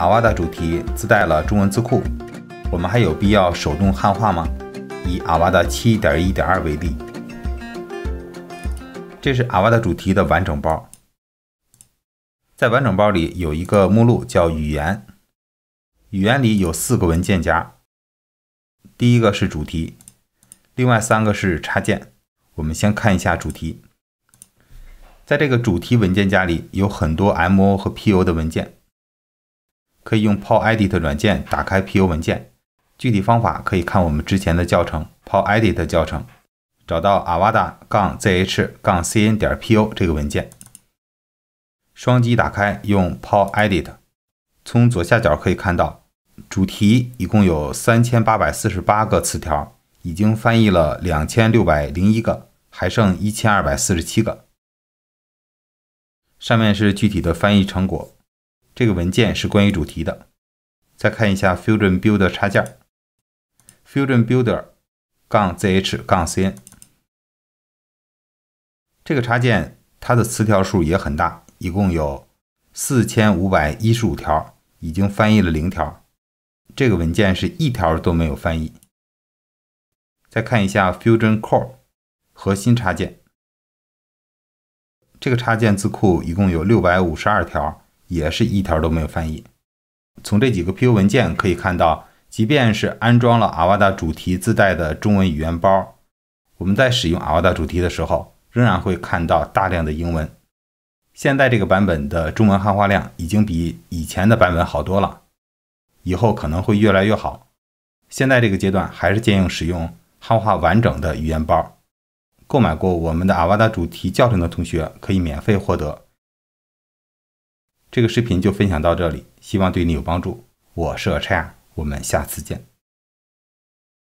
阿瓦的主题自带了中文字库，我们还有必要手动汉化吗？以瓦 w 七的7.1.2为例，这是阿瓦的主题的完整包，在完整包里有一个目录叫语言，语言里有四个文件夹，第一个是主题，另外三个是插件。我们先看一下主题，在这个主题文件夹里有很多 mo 和 po 的文件。可以用 p o w e e d i t 软件打开 PO 文件，具体方法可以看我们之前的教程 p o w e e d i t 教程，找到 Avada 杠 ZH 杠 CN 点 PO 这个文件，双击打开，用 p o w e e d i t 从左下角可以看到，主题一共有三千八百四十八个词条，已经翻译了两千六百零一个，还剩一千二百四十七个。上面是具体的翻译成果。这个文件是关于主题的。再看一下 Fusion Builder 插件，Fusion Builder 杠 zh 杠 cn 这个插件它的词条数也很大，一共有四千五百一十五条，已经翻译了零条。这个文件是一条都没有翻译。再看一下 Fusion Core 核心插件，这个插件字库一共有六百五十二条。也是一条都没有翻译。从这几个 PU 文件可以看到，即便是安装了 a 瓦 a d a 主题自带的中文语言包，我们在使用 a 瓦 a d a 主题的时候，仍然会看到大量的英文。现在这个版本的中文汉化量已经比以前的版本好多了，以后可能会越来越好。现在这个阶段还是建议使用汉化完整的语言包。购买过我们的 a 瓦 a d a 主题教程的同学可以免费获得。这个视频就分享到这里，希望对你有帮助。我是 h 柴，我们下次见。